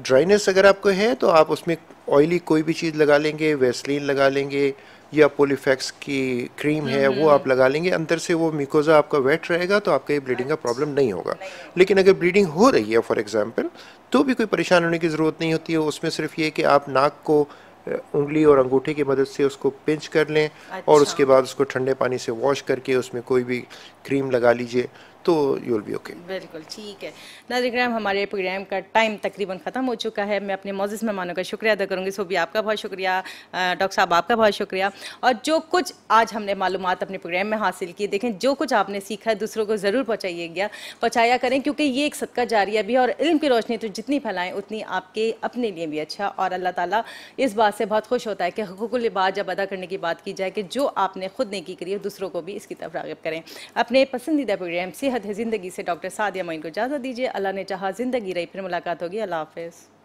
ड्राइनेस अगर आपको है तो आप उसमें ऑयली कोई भी चीज़ लगा लेंगे वेस्लिन लगा लेंगे या पोलिफेक्स की क्रीम है वो आप लगा लेंगे अंदर से वो मिकोजा आपका वेट रहेगा तो आपका ये ब्लीडिंग का प्रॉब्लम नहीं होगा लेकिन अगर ब्लीडिंग हो रही है फॉर एग्जाम्पल तो भी कोई परेशान होने की ज़रूरत नहीं होती है उसमें सिर्फ ये कि आप नाक को उंगली और अंगूठे की मदद से उसको पिंच कर लें अच्छा। और उसके बाद उसको ठंडे पानी से वॉश करके उसमें कोई भी क्रीम लगा लीजिए तो यू विल बी ओके बिल्कुल ठीक है नाजिक हमारे प्रोग्राम का टाइम तकरीबन ख़त्म हो चुका है मैं अपने मोजिज़ मेहमानों का शुक्रिया अदा करूँगी सो भी आपका बहुत शुक्रिया डॉक्टर साहब आपका बहुत शुक्रिया और जो कुछ आज हमने मालूम अपने प्रोग्राम में हासिल की देखें जो कुछ आपने सीखा दूसरों को ज़रूर पहुँचाइए गया पहुँचाया करें क्योंकि ये एक सदका जारिया भी है और इल्म की रोशनी तो जितनी फैलाएँ उतनी आपके अपने लिए भी अच्छा और अल्लाह ताला इस बात से बहुत खुश होता है कि हकूकुल बात जब अदा करने की बात की जाए कि जो आपने खुद नेकी करी है दूसरों को भी इसकी तरफ रागब करें अपने पसंदीदा प्रोग्राम से हद है ज़िंदगी से डॉक्टर सादिया मोइन को इजाज़त दीजिए अल्लाह ने चाहा ज़िंदगी रही फिर मुलाकात होगी अल्लाह हाफिज़